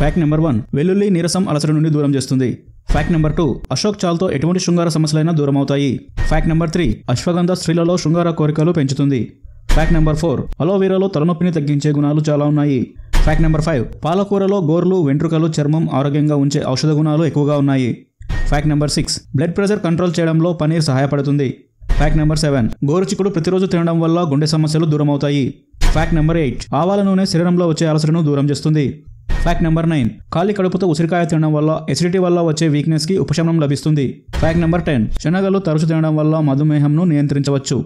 fact number one వెల్లుల్లి నీరసం అలసట నుండి దూరం చేస్తుంది ఫ్యాక్ట్ నెంబర్ టూ అశోక్ చాల్తో ఎటువంటి శృంగార సమస్యలైనా దూరం అవుతాయి ఫ్యాక్ట్ నెంబర్ త్రీ అశ్వగంధ స్త్రీలలో శృంగార కోరికలు పెంచుతుంది ఫ్యాక్ట్ నెంబర్ ఫోర్ అలోవీరాలో తలనొప్పిని తగ్గించే గుణాలు చాలా ఉన్నాయి ఫ్యాక్ట్ నెంబర్ ఫైవ్ పాలకూరలో గోర్లు వెంట్రుకలు చర్మం ఆరోగ్యంగా ఉంచే ఔషధ గుణాలు ఎక్కువగా ఉన్నాయి fact number six blood pressure control చేయడంలో పనీర్ సహాయపడుతుంది ఫ్యాక్ట్ నెంబర్ సెవెన్ గోరుచిక్కుడు ప్రతిరోజు తినడం వల్ల గుండె సమస్యలు దూరం అవుతాయి ఫ్యాక్ట్ నెంబర్ ఎయిట్ ఆవాల నూనె శరీరంలో వచ్చే అలసటను దూరం చేస్తుంది ఫ్యాక్ట్ నెంబర్ నైన్ ఖాళీ కడుపుతో ఉసిరికాయ తినడం వల్ల ఎసిడిటీ వల్ల వచ్చే వీక్నెస్ కి ఉపశమనం లభిస్తుంది ఫ్యాక్ట్ నెంబర్ టెన్ శనగలు తరచు తినడం వల్ల మధుమేహంను నియంత్రించవచ్చు